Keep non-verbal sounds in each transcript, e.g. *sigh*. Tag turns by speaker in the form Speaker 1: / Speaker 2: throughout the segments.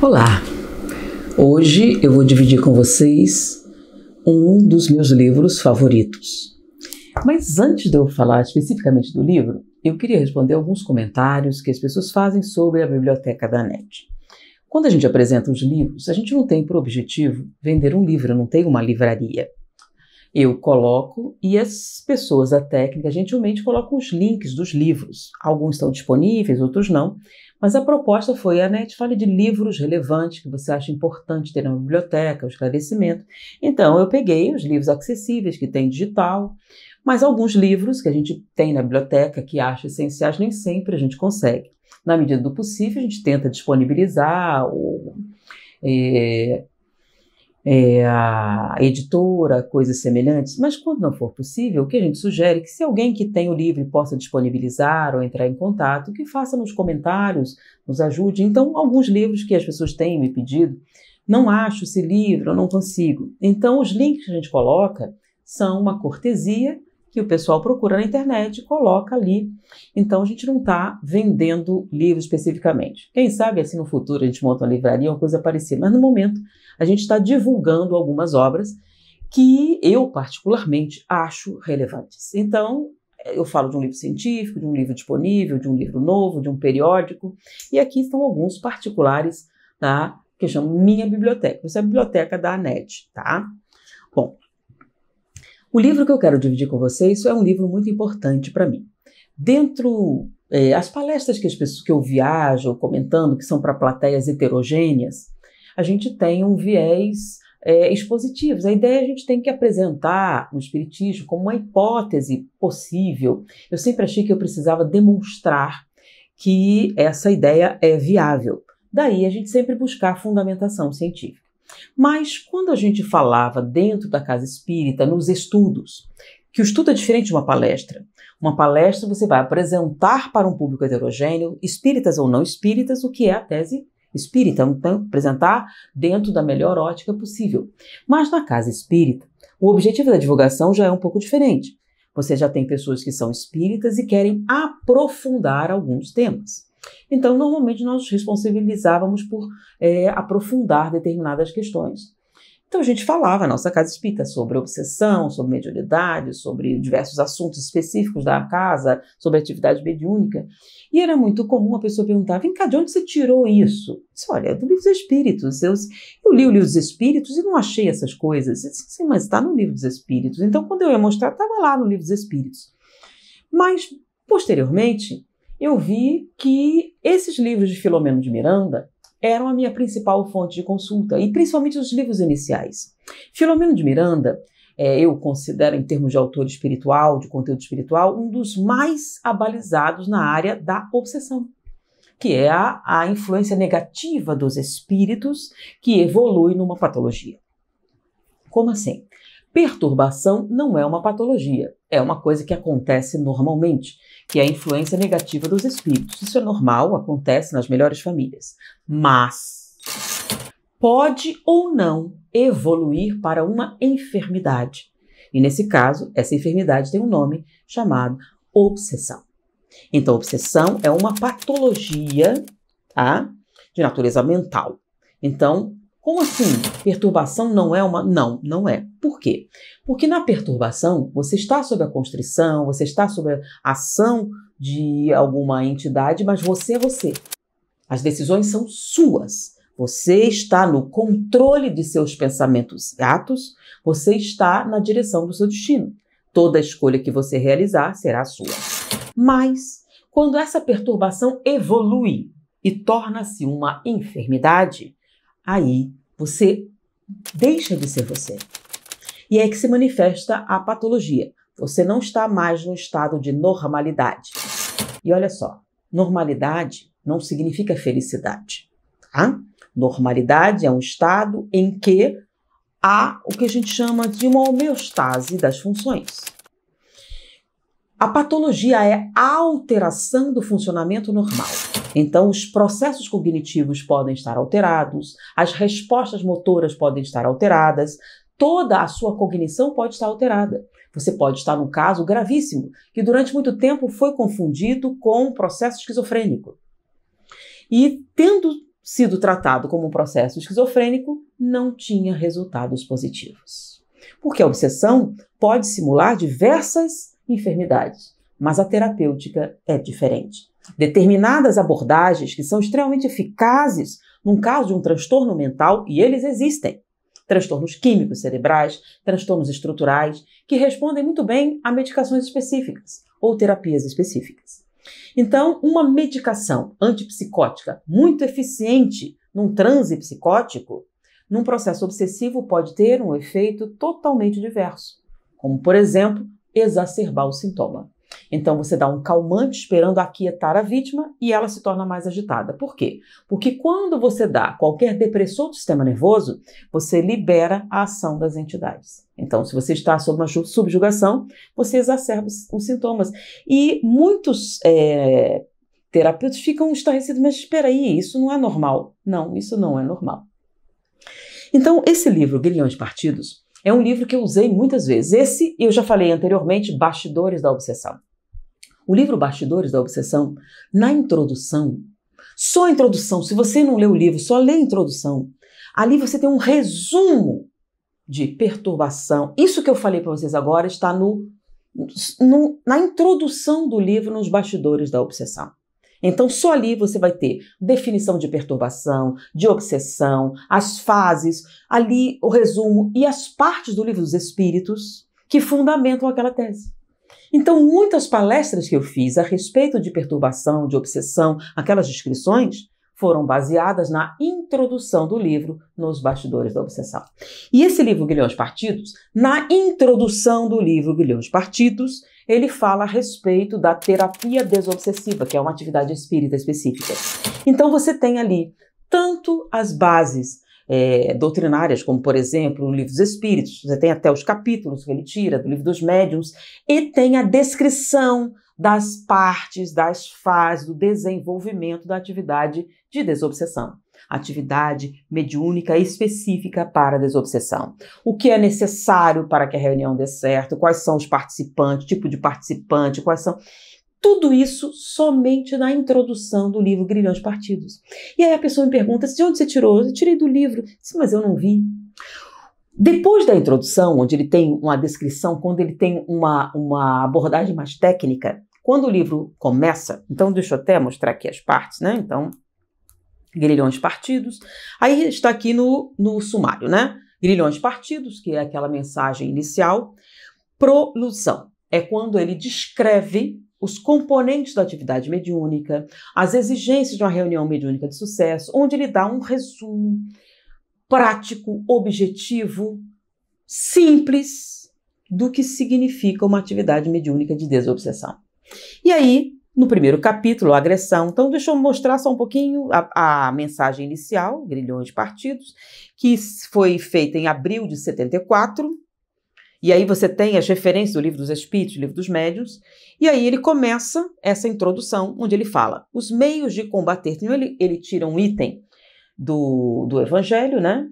Speaker 1: Olá! Hoje eu vou dividir com vocês um dos meus livros favoritos. Mas antes de eu falar especificamente do livro, eu queria responder alguns comentários que as pessoas fazem sobre a biblioteca da NET. Quando a gente apresenta os livros, a gente não tem por objetivo vender um livro, não tem uma livraria. Eu coloco e as pessoas da técnica gentilmente colocam os links dos livros. Alguns estão disponíveis, outros não. Mas a proposta foi: a NET fale de livros relevantes que você acha importante ter na biblioteca, o esclarecimento. Então, eu peguei os livros acessíveis que tem digital, mas alguns livros que a gente tem na biblioteca que acha essenciais nem sempre a gente consegue. Na medida do possível, a gente tenta disponibilizar ou. É, é, a editora, coisas semelhantes, mas quando não for possível, o que a gente sugere é que se alguém que tem o livro possa disponibilizar ou entrar em contato, que faça nos comentários, nos ajude. Então, alguns livros que as pessoas têm me pedido, não acho esse livro, não consigo. Então, os links que a gente coloca são uma cortesia que o pessoal procura na internet e coloca ali. Então a gente não está vendendo livro especificamente. Quem sabe assim no futuro a gente monta uma livraria, uma coisa parecida, mas no momento a gente está divulgando algumas obras que eu particularmente acho relevantes. Então eu falo de um livro científico, de um livro disponível, de um livro novo, de um periódico, e aqui estão alguns particulares, tá? Que eu chamo Minha Biblioteca. Isso é a biblioteca da ANET, tá? Bom, o livro que eu quero dividir com vocês é um livro muito importante para mim. Dentro é, as palestras que, as pessoas, que eu viajo comentando, que são para plateias heterogêneas, a gente tem um viés é, expositivos. A ideia é a gente tem que apresentar o Espiritismo como uma hipótese possível. Eu sempre achei que eu precisava demonstrar que essa ideia é viável. Daí a gente sempre buscar fundamentação científica. Mas quando a gente falava dentro da casa espírita, nos estudos, que o estudo é diferente de uma palestra. Uma palestra você vai apresentar para um público heterogêneo, espíritas ou não espíritas, o que é a tese espírita, então apresentar dentro da melhor ótica possível. Mas na casa espírita, o objetivo da divulgação já é um pouco diferente. Você já tem pessoas que são espíritas e querem aprofundar alguns temas. Então, normalmente nós nos responsabilizávamos por é, aprofundar determinadas questões. Então a gente falava na nossa casa espírita sobre obsessão, sobre mediunidade, sobre diversos assuntos específicos da casa, sobre atividade mediúnica. E era muito comum a pessoa perguntar: vem cá, de onde você tirou isso? Eu disse, Olha, é do livro dos Espíritos. Eu, eu, li o livro dos Espíritos e não achei essas coisas. Eu disse, Sim, mas está no livro dos Espíritos. Então quando eu ia mostrar, estava lá no livro dos Espíritos. Mas posteriormente, eu vi que esses livros de Filomeno de Miranda eram a minha principal fonte de consulta, e principalmente os livros iniciais. Filomeno de Miranda, é, eu considero, em termos de autor espiritual, de conteúdo espiritual, um dos mais abalizados na área da obsessão, que é a, a influência negativa dos espíritos que evolui numa patologia. Como assim? Perturbação não é uma patologia é uma coisa que acontece normalmente, que é a influência negativa dos espíritos. Isso é normal, acontece nas melhores famílias. Mas pode ou não evoluir para uma enfermidade. E nesse caso, essa enfermidade tem um nome chamado obsessão. Então, obsessão é uma patologia tá, de natureza mental. Então, como assim? Perturbação não é uma. Não, não é. Por quê? Porque na perturbação, você está sob a constrição, você está sob a ação de alguma entidade, mas você é você. As decisões são suas. Você está no controle de seus pensamentos e atos, você está na direção do seu destino. Toda escolha que você realizar será sua. Mas, quando essa perturbação evolui e torna-se uma enfermidade, aí você deixa de ser você. E é que se manifesta a patologia. Você não está mais no estado de normalidade. E olha só, normalidade não significa felicidade. Tá? Normalidade é um estado em que há o que a gente chama de uma homeostase das funções. A patologia é a alteração do funcionamento normal. Então, os processos cognitivos podem estar alterados, as respostas motoras podem estar alteradas, toda a sua cognição pode estar alterada. Você pode estar num caso gravíssimo, que durante muito tempo foi confundido com um processo esquizofrênico. E, tendo sido tratado como um processo esquizofrênico, não tinha resultados positivos. Porque a obsessão pode simular diversas enfermidades. Mas a terapêutica é diferente. Determinadas abordagens que são extremamente eficazes num caso de um transtorno mental, e eles existem. Transtornos químicos cerebrais, transtornos estruturais, que respondem muito bem a medicações específicas ou terapias específicas. Então, uma medicação antipsicótica muito eficiente num transe psicótico, num processo obsessivo, pode ter um efeito totalmente diverso, como, por exemplo, exacerbar o sintoma. Então você dá um calmante esperando aquietar a vítima e ela se torna mais agitada. Por quê? Porque quando você dá qualquer depressor do sistema nervoso, você libera a ação das entidades. Então, se você está sob uma subjugação, você exacerba os sintomas. E muitos é, terapeutas ficam estarrecidos, mas espera aí, isso não é normal. Não, isso não é normal. Então, esse livro, Grilhões Partidos, é um livro que eu usei muitas vezes. Esse, eu já falei anteriormente, Bastidores da Obsessão. O livro Bastidores da Obsessão, na introdução, só a introdução, se você não lê o livro, só lê a introdução, ali você tem um resumo de perturbação. Isso que eu falei para vocês agora está no, no, na introdução do livro, nos Bastidores da Obsessão. Então, só ali você vai ter definição de perturbação, de obsessão, as fases, ali o resumo e as partes do livro dos Espíritos que fundamentam aquela tese. Então, muitas palestras que eu fiz a respeito de perturbação, de obsessão, aquelas descrições, foram baseadas na introdução do livro Nos Bastidores da Obsessão. E esse livro Guilhões Partidos, na introdução do livro Guilhões Partidos, ele fala a respeito da terapia desobsessiva, que é uma atividade espírita específica. Então você tem ali tanto as bases é, doutrinárias, como por exemplo o Livro dos Espíritos, você tem até os capítulos que ele tira do Livro dos Médiuns, e tem a descrição das partes, das fases, do desenvolvimento da atividade de desobsessão atividade mediúnica específica para a desobsessão. O que é necessário para que a reunião dê certo, quais são os participantes, tipo de participante, quais são. Tudo isso somente na introdução do livro Grilhões Partidos. E aí a pessoa me pergunta: de onde você tirou? Eu tirei do livro. Disse, mas eu não vi. Depois da introdução, onde ele tem uma descrição, quando ele tem uma, uma abordagem mais técnica, quando o livro começa, então deixa eu até mostrar aqui as partes, né? Então, grilhões partidos. Aí está aqui no, no sumário, né? Grilhões partidos, que é aquela mensagem inicial. Prolusão é quando ele descreve os componentes da atividade mediúnica, as exigências de uma reunião mediúnica de sucesso, onde ele dá um resumo prático, objetivo, simples do que significa uma atividade mediúnica de desobsessão. E aí, no primeiro capítulo, a agressão. Então, deixa eu mostrar só um pouquinho a, a, mensagem inicial, Grilhões de Partidos, que foi feita em abril de 74. E aí você tem as referências do Livro dos Espíritos, Livro dos Médios. E aí ele começa essa introdução, onde ele fala os meios de combater. Então, ele, ele tira um item do, do Evangelho, né?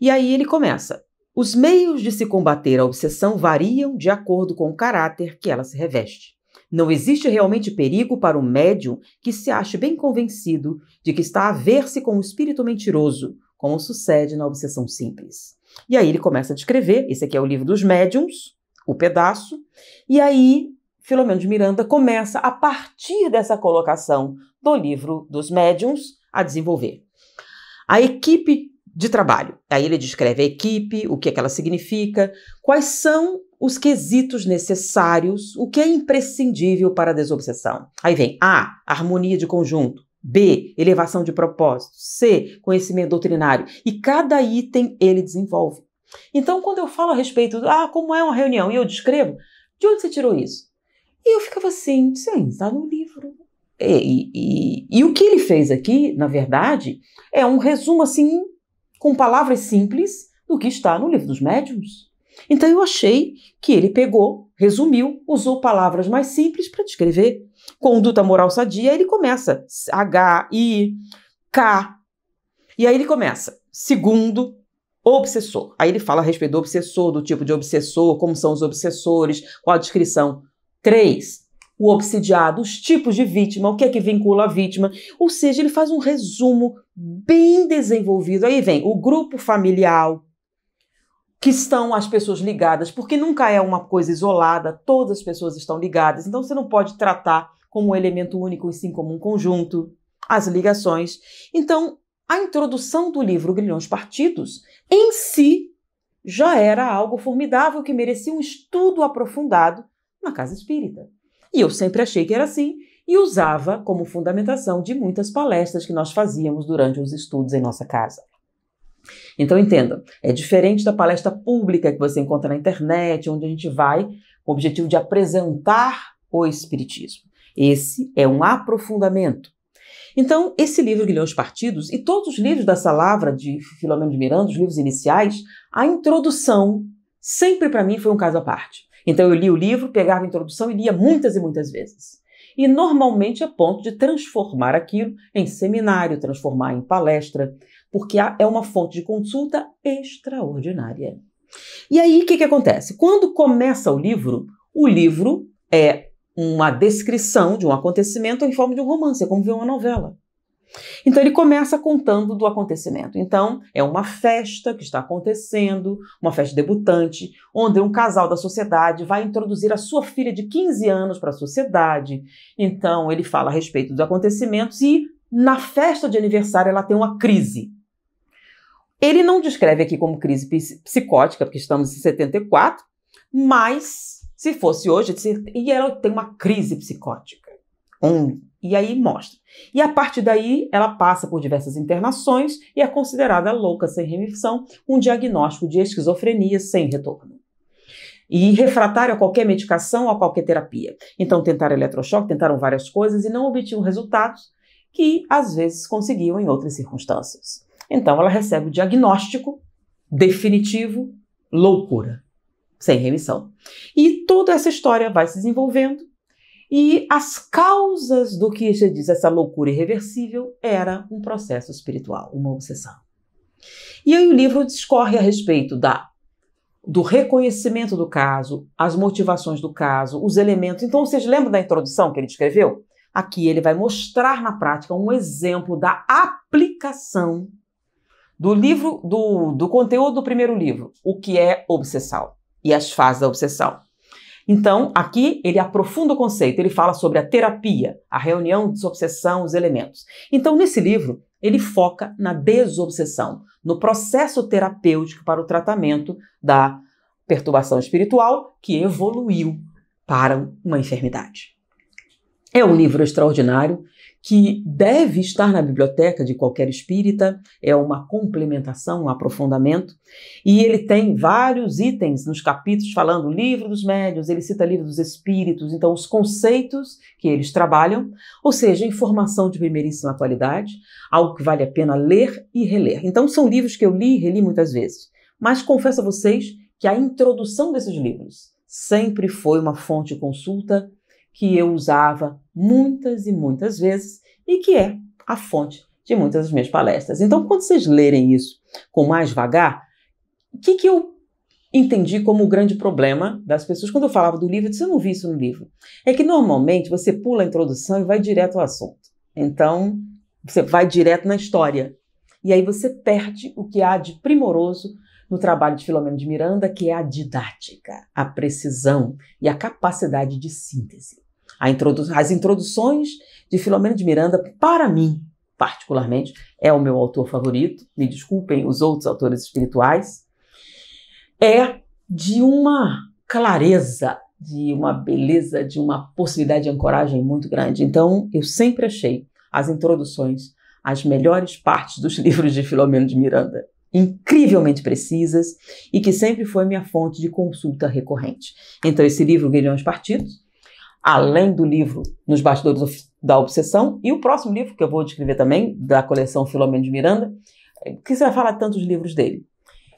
Speaker 1: E aí ele começa. Os meios de se combater a obsessão variam de acordo com o caráter que ela se reveste. Não existe realmente perigo para o médium que se ache bem convencido de que está a ver-se com um espírito mentiroso, como sucede na obsessão simples. E aí ele começa a descrever, esse aqui é o livro dos médiums, o pedaço, e aí Filomeno de Miranda começa, a partir dessa colocação do livro dos médiums, a desenvolver. A equipe de trabalho. Aí ele descreve a equipe, o que, é que ela significa, quais são os quesitos necessários, o que é imprescindível para a desobsessão. Aí vem A, harmonia de conjunto. B, elevação de propósito. C, conhecimento doutrinário. E cada item ele desenvolve. Então, quando eu falo a respeito do, ah, como é uma reunião, e eu descrevo, de onde você tirou isso? E eu ficava assim, sim, está no livro. E, e, e, e o que ele fez aqui, na verdade, é um resumo assim, com palavras simples, do que está no livro dos médiums. Então eu achei que ele pegou, resumiu, usou palavras mais simples para descrever. Conduta moral sadia, ele começa H, I, K. E aí ele começa, segundo, obsessor. Aí ele fala a respeito do obsessor, do tipo de obsessor, como são os obsessores, qual a descrição. Três, O obsidiado, os tipos de vítima, o que é que vincula a vítima. Ou seja, ele faz um resumo bem desenvolvido. Aí vem o grupo familiar, que estão as pessoas ligadas, porque nunca é uma coisa isolada, todas as pessoas estão ligadas, então você não pode tratar como um elemento único e sim como um conjunto, as ligações. Então, a introdução do livro Grilhões Partidos, em si, já era algo formidável que merecia um estudo aprofundado na casa espírita. E eu sempre achei que era assim e usava como fundamentação de muitas palestras que nós fazíamos durante os estudos em nossa casa. Então entenda, é diferente da palestra pública que você encontra na internet, onde a gente vai com o objetivo de apresentar o espiritismo. Esse é um aprofundamento. Então, esse livro Guilhões Partidos e todos os livros dessa lavra de Filomeno de Miranda, os livros iniciais, a introdução sempre para mim foi um caso à parte. Então eu li o livro, pegava a introdução e lia muitas e muitas vezes e normalmente a é ponto de transformar aquilo em seminário, transformar em palestra, porque é uma fonte de consulta extraordinária. E aí o que, que acontece? Quando começa o livro, o livro é uma descrição de um acontecimento em forma de um romance, é como ver uma novela. Então ele começa contando do acontecimento. Então é uma festa que está acontecendo, uma festa debutante, onde um casal da sociedade vai introduzir a sua filha de 15 anos para a sociedade. Então ele fala a respeito dos acontecimentos e na festa de aniversário ela tem uma crise. Ele não descreve aqui como crise psicótica, porque estamos em 74, mas se fosse hoje, e ela tem uma crise psicótica. E aí mostra. E a partir daí, ela passa por diversas internações e é considerada louca sem remissão, um diagnóstico de esquizofrenia sem retorno e refratário a qualquer medicação, a qualquer terapia. Então tentaram eletrochoque, tentaram várias coisas e não obtinham resultados que às vezes conseguiam em outras circunstâncias. Então ela recebe o diagnóstico definitivo loucura, sem remissão. E toda essa história vai se desenvolvendo e as causas do que já diz essa loucura irreversível era um processo espiritual, uma obsessão. E aí o livro discorre a respeito da do reconhecimento do caso, as motivações do caso, os elementos. Então, vocês lembram da introdução que ele escreveu? Aqui ele vai mostrar na prática um exemplo da aplicação do livro do, do conteúdo do primeiro livro, o que é obsessão e as fases da obsessão. Então, aqui ele aprofunda o conceito, ele fala sobre a terapia, a reunião, desobsessão, os elementos. Então, nesse livro, ele foca na desobsessão, no processo terapêutico para o tratamento da perturbação espiritual que evoluiu para uma enfermidade. É um livro extraordinário que deve estar na biblioteca de qualquer espírita, é uma complementação, um aprofundamento, e ele tem vários itens nos capítulos falando livro dos médios, ele cita livro dos espíritos, então os conceitos que eles trabalham, ou seja, informação de primeiríssima qualidade, algo que vale a pena ler e reler. Então são livros que eu li e reli muitas vezes, mas confesso a vocês que a introdução desses livros sempre foi uma fonte de consulta que eu usava muitas e muitas vezes e que é a fonte de muitas das minhas palestras. Então, quando vocês lerem isso com mais vagar, o que, que eu entendi como o grande problema das pessoas quando eu falava do livro? Eu disse, eu não vi isso no livro. É que normalmente você pula a introdução e vai direto ao assunto. Então, você vai direto na história. E aí você perde o que há de primoroso no trabalho de Filomeno de Miranda, que é a didática, a precisão e a capacidade de síntese. Introdu as introduções de Filomeno de Miranda, para mim, particularmente, é o meu autor favorito. Me desculpem os outros autores espirituais. É de uma clareza, de uma beleza, de uma possibilidade de ancoragem muito grande. Então, eu sempre achei as introduções as melhores partes dos *laughs* livros de Filomeno de Miranda, incrivelmente precisas e que sempre foi minha fonte de consulta recorrente. Então, esse livro, Guilhões Partidos, além do livro Nos Bastidores da Obsessão, e o próximo livro, que eu vou descrever também, da coleção Filomeno de Miranda, é, que você vai falar tanto dos livros dele.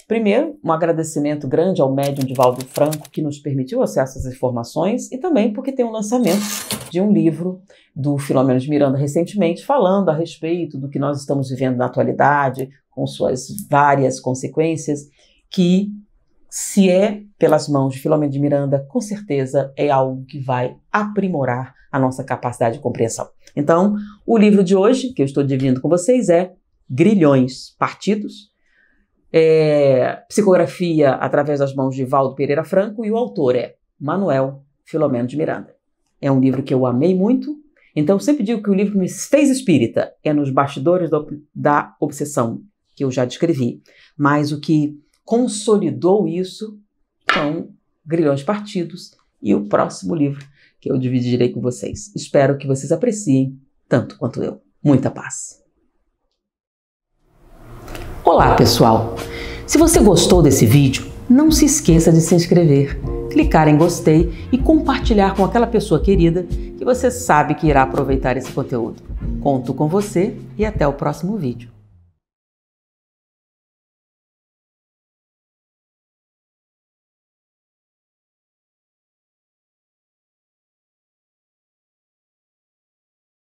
Speaker 1: Primeiro, um agradecimento grande ao médium Divaldo Franco, que nos permitiu acesso às informações, e também porque tem um lançamento de um livro do Filomeno de Miranda recentemente, falando a respeito do que nós estamos vivendo na atualidade, com suas várias consequências, que se é pelas mãos de Filomeno de Miranda, com certeza é algo que vai aprimorar a nossa capacidade de compreensão. Então, o livro de hoje que eu estou dividindo com vocês é Grilhões, Partidos, é, Psicografia através das mãos de Valdo Pereira Franco e o autor é Manuel Filomeno de Miranda. É um livro que eu amei muito, então sempre digo que o livro me fez espírita, é nos bastidores do, da obsessão que eu já descrevi, mas o que consolidou isso com Grilhões Partidos e o próximo livro que eu dividirei com vocês. Espero que vocês apreciem tanto quanto eu. Muita paz. Olá, pessoal. Se você gostou desse vídeo, não se esqueça de se inscrever, clicar em gostei e compartilhar com aquela pessoa querida que você sabe que irá aproveitar esse conteúdo. Conto com você e até o próximo vídeo.